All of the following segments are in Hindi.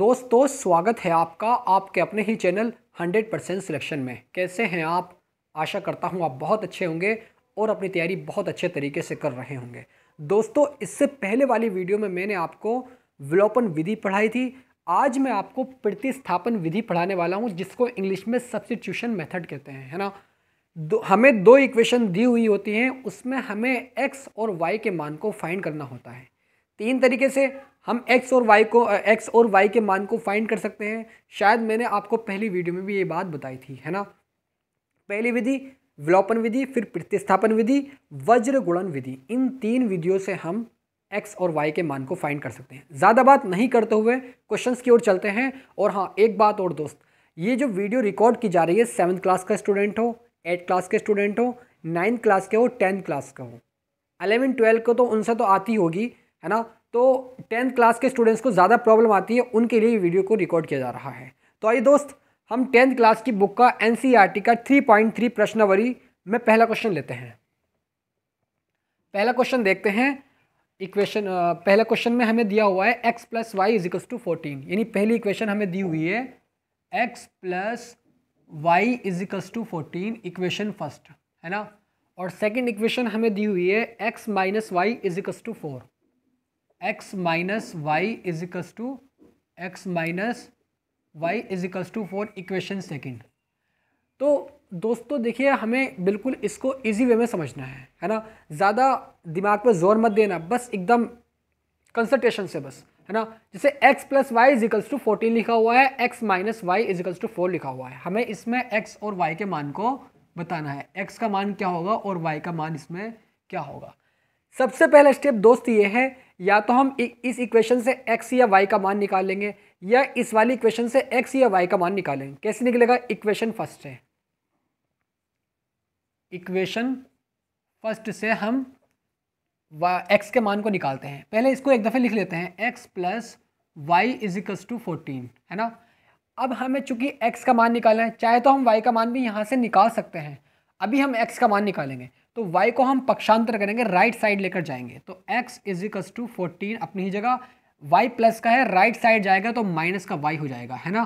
दोस्तों स्वागत है आपका आपके अपने ही चैनल 100 परसेंट सिलेक्शन में कैसे हैं आप आशा करता हूं आप बहुत अच्छे होंगे और अपनी तैयारी बहुत अच्छे तरीके से कर रहे होंगे दोस्तों इससे पहले वाली वीडियो में मैंने आपको विलोपन विधि पढ़ाई थी आज मैं आपको प्रतिस्थापन विधि पढ़ाने वाला हूँ जिसको इंग्लिश में सब्सिट्यूशन मेथड कहते हैं है ना दो हमें दो इक्वेशन दी हुई होती हैं उसमें हमें एक्स और वाई के मान को फाइंड करना होता है तीन तरीके से हम x और y को x और y के मान को फाइंड कर सकते हैं शायद मैंने आपको पहली वीडियो में भी ये बात बताई थी है ना पहली विधि विलोपन विधि फिर प्रतिस्थापन विधि वज्र गुणन विधि इन तीन विधियों से हम एक्स और वाई के मान को फाइंड कर सकते हैं ज़्यादा बात नहीं करते हुए क्वेश्चंस की ओर चलते हैं और हाँ एक बात और दोस्त ये जो वीडियो रिकॉर्ड की जा रही है सेवन्थ क्लास का स्टूडेंट हो एट क्लास के स्टूडेंट हो नाइन्थ क्लास के हो टेंथ क्लास का हो अलेवन ट्वेल्थ को तो उनसे तो आती होगी है ना तो टेंथ क्लास के स्टूडेंट्स को ज़्यादा प्रॉब्लम आती है उनके लिए वीडियो को रिकॉर्ड किया जा रहा है तो आइए दोस्त हम टेंथ क्लास की बुक का एन का थ्री पॉइंट थ्री प्रश्नवरी में पहला क्वेश्चन लेते हैं पहला क्वेश्चन देखते हैं इक्वेशन पहला क्वेश्चन में हमें दिया हुआ है x plus y equals to fourteen यानी पहली इक्वेशन हमें दी हुई है x plus y equals to fourteen equation first है ना और सेकंड इक्वेशन हमें दी हुई है x minus y equals to four x minus y equals to x minus y equals to four equation second तो दोस्तों देखिए हमें बिल्कुल इसको इजी वे में समझना है है ना ज़्यादा दिमाग पर जोर मत देना बस एकदम कंसल्टेशन से बस है ना जैसे x plus y equals to fourteen लिखा हुआ है x minus y equals to four लिखा हुआ है हमें इसमें x और y के मान को बताना है x का मान क्या होगा और y का मान इसमें क्या होगा सबसे पहला स्टेप दोस्त ये है या तो हम इस इक्वेशन से एक्स या वाई का मान निकाल लेंगे या इस वाली इक्वेशन से एक्स या वाई का मान निकालेंगे कैसे निकलेगा इक्वेशन फर्स्ट है इक्वेशन फर्स्ट से हम एक्स के मान को निकालते हैं पहले इसको एक दफ़े लिख लेते हैं x plus y equals to fourteen है ना अब हमें चूंकि एक्स का मान निकालना है चाहे तो हम वाई का मान भी यहाँ से निकाल सकते हैं अभी हम एक्स का मान निकालेंगे तो y को हम पक्षांतर करेंगे राइट साइड लेकर जाएंगे तो x is equals to fourteen अपनी ही जगह y प्लस का है राइट साइड जाएगा तो माइनस का y हो जाएगा है ना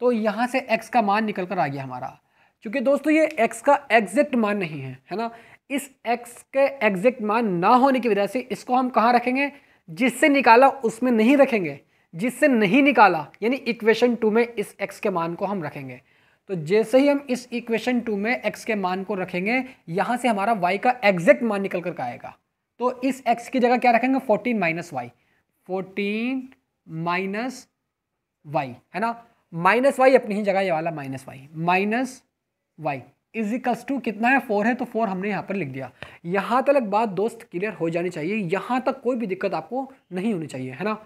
तो यहाँ से x का मान निकल कर आ गया हमारा क्योंकि दोस्तों ये x का एग्जैक्ट मान नहीं है है ना इस x के एग्जैक्ट मान ना होने की वजह से इसको हम कहाँ रखेंगे जिससे निकाला उसमें नहीं रखेंगे जिससे नहीं निकाला यानी इक्वेशन टू में इस एक्स के मान को हम रखेंगे तो जैसे ही हम इस इक्वेशन टू में एक्स के मान को रखेंगे यहाँ से हमारा वाई का एग्जैक्ट मान निकल कर आएगा तो इस एक्स की जगह क्या रखेंगे fourteen minus y fourteen minus y है ना माइनस वाई अपनी ही जगह ये वाला minus y minus y equals to कितना है फोर है तो फोर हमने यहाँ पर लिख दिया यहाँ तक बात दोस्त क्लियर हो जानी चाहिए यहाँ तक कोई भी दिक्कत आपको नहीं होनी चाहिए है ना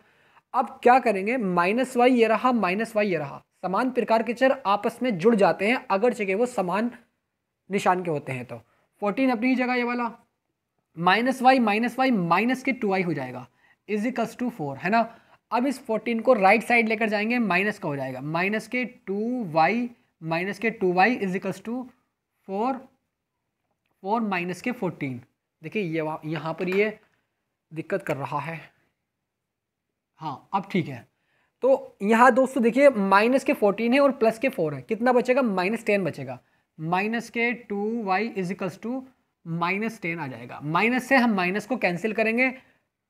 अब क्या करेंगे माइनस वाई ये रहा माइनस वाई ये रहा समान प्रकार के चर आपस में जुड़ जाते हैं अगर चाहे वो समान निशान के होते हैं तो फोर्टीन अपनी जगह ये वाला minus y minus y minus के टू आई हो जाएगा इज इक्वल्स टू फोर है ना अब इस फोर्टीन को राइट right साइड लेकर जाएंगे माइनस का हो जाएगा माइनस के टू वाई माइनस के two y is equals to four four minus के फोर्टीन देखिए ये यहाँ पर ये दिक्कत कर रहा है हाँ अब ठीक है तो यहाँ दोस्तों देखिए माइनस के फोर्टीन है और प्लस के फोर है कितना बचेगा माइनस टेन बचेगा माइनस के two y equals to minus ten आ जाएगा माइनस से हम माइनस को कैंसिल करेंगे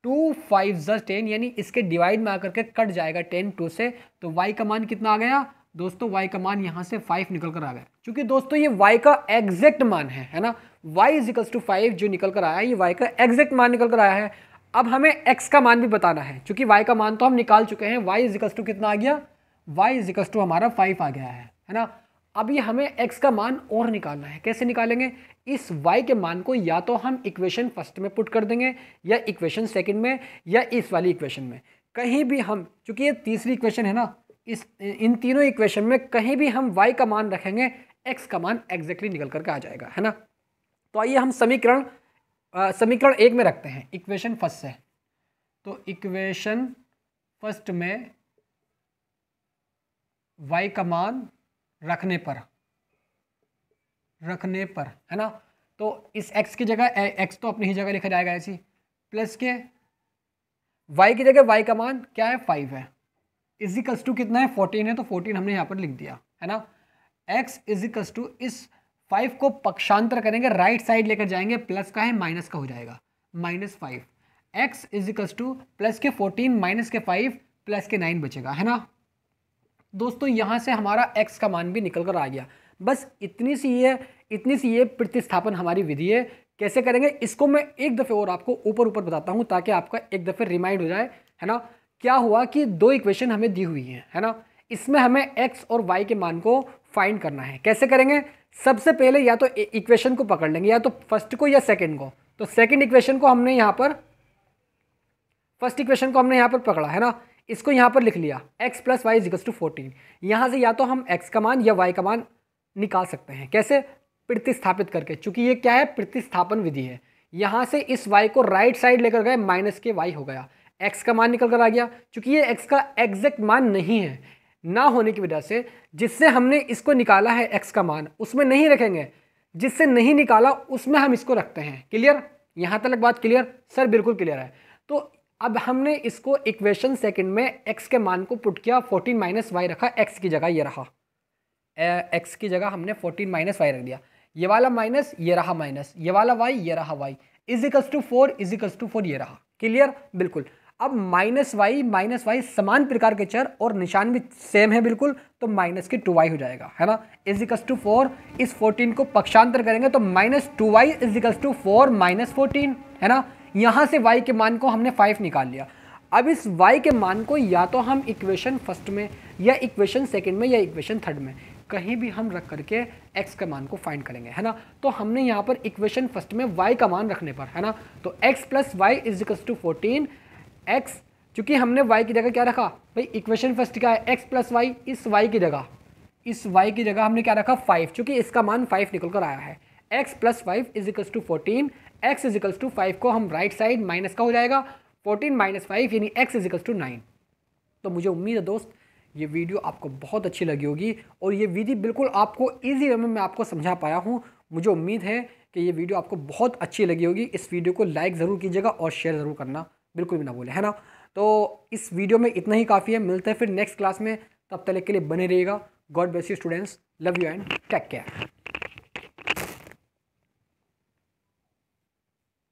टू फाइव जस टेन यानी इसके डिवाइड में आकर के कट जाएगा टेन टू से तो वाई का मान कितना आ गया दोस्तों वाई का मान यहाँ से फाइव निकल कर आ गया क्योंकि दोस्तों ये वाई का एग्जैक्ट मान है है ना वाई इजिकल्स टू फाइव जो निकल कर आया ये वाई का एग्जैक्ट मान निकल कर आया है अब हमें x का मान भी बताना है क्योंकि y का मान तो हम निकाल चुके हैं y इजिकल्स टू कितना आ गया y इजिकल्स टू हमारा फाइव आ गया है है ना अभी हमें x का मान और निकालना है कैसे निकालेंगे इस y के मान को या तो हम इक्वेशन फर्स्ट में पुट कर देंगे या इक्वेशन सेकंड में या इस वाली इक्वेशन में कहीं भी हम चूँकि ये तीसरी इक्वेशन है ना इस इन तीनों इक्वेशन में कहीं भी हम वाई का मान रखेंगे एक्स का मान एग्जैक्टली निकल करके आ जाएगा है ना तो आइए हम समीकरण समीकरण एक में रखते हैं इक्वेशन फर्स्ट से तो इक्वेशन फर्स्ट में y का मान रखने पर रखने पर है ना तो इस x की जगह x तो अपनी ही जगह लिखा जाएगा ऐसी प्लस के y की जगह y का मान क्या है फाइव है इजिकल्स टू कितना है फोर्टीन है तो फोर्टीन हमने यहाँ पर लिख दिया है ना x इजिकल्स टू इस फाइव को पक्षांतर करेंगे राइट साइड लेकर जाएंगे प्लस का है माइनस का हो जाएगा minus five x equals to plus के फोर्टीन माइनस के फाइव प्लस के नाइन बचेगा है ना दोस्तों यहाँ से हमारा एक्स का मान भी निकल कर आ गया बस इतनी सी ये इतनी सी ये प्रतिस्थापन हमारी विधि है कैसे करेंगे इसको मैं एक दफ़े और आपको ऊपर ऊपर बताता हूँ ताकि आपका एक दफ़े रिमाइंड हो जाए है ना क्या हुआ कि दो इक्वेशन हमें दी हुई हैं है ना इसमें हमें एक्स और वाई के मान को फाइंड करना है कैसे करेंगे सबसे पहले या तो इक्वेशन e- को पकड़ लेंगे या तो फर्स्ट को या सेकेंड को तो सेकेंड इक्वेशन को हमने यहाँ पर फर्स्ट इक्वेशन को हमने यहाँ पर पकड़ा है ना इसको यहाँ पर लिख लिया x plus y equals to fourteen यहाँ से या तो हम x का मान या y का मान निकाल सकते हैं कैसे प्रतिस्थापित करके चूंकि ये क्या है प्रतिस्थापन विधि है यहाँ से इस y को राइट साइड लेकर गए माइनस के y हो गया x का मान निकल कर आ गया चूंकि ये x का एग्जैक्ट मान नहीं है ना होने की वजह से जिससे हमने इसको निकाला है एक्स का मान उसमें नहीं रखेंगे जिससे नहीं निकाला उसमें हम इसको रखते हैं क्लियर यहाँ तक बात क्लियर सर बिल्कुल क्लियर है तो अब हमने इसको इक्वेशन सेकंड में एक्स के मान को पुट किया फोर्टीन माइनस वाई रखा एक्स की जगह ये रहा एक्स की जगह हमने फोर्टीन माइनस वाई रख दिया ये वाला माइनस ये रहा माइनस ये वाला वाई ये रहा y equals to four equals to four ये रहा क्लियर बिल्कुल अब माइनस वाई माइनस वाई समान प्रकार के चर और निशान भी सेम है बिल्कुल तो माइनस के टू वाई हो जाएगा है ना इजिकल्स टू फोर इस फोर्टीन को पक्षांतर करेंगे तो minus two y equals to four minus fourteen है ना यहाँ से वाई के मान को हमने फाइव निकाल लिया अब इस वाई के मान को या तो हम इक्वेशन फर्स्ट में या इक्वेशन सेकेंड में या इक्वेशन थर्ड में कहीं भी हम रख करके x के मान को फाइंड करेंगे है ना तो हमने यहाँ पर इक्वेशन फर्स्ट में y का मान रखने पर है ना तो x plus y equals to fourteen x चूँकि हमने वाई की जगह क्या रखा भाई इक्वेशन फर्स्ट क्या है एक्स प्लस वाई इस वाई की जगह इस वाई की जगह हमने क्या रखा फाइव चूँकि इसका मान फाइव निकल कर आया है x plus five is equals to fourteen x is equals to five को हम राइट साइड माइनस का हो जाएगा फोर्टीन माइनस फाइव यानी x is equals to nine तो मुझे उम्मीद है दोस्त ये वीडियो आपको बहुत अच्छी लगी होगी और ये विधि बिल्कुल आपको ईजी वे में मैं आपको समझा पाया हूँ मुझे उम्मीद है कि ये वीडियो आपको बहुत अच्छी लगी होगी इस वीडियो को लाइक ज़रूर कीजिएगा और शेयर ज़रूर करना बिल्कुल भी ना बोले है ना तो इस वीडियो में इतना ही काफ़ी है मिलते हैं फिर नेक्स्ट क्लास में तब तक के लिए बने रहिएगा god bless you students love you and take care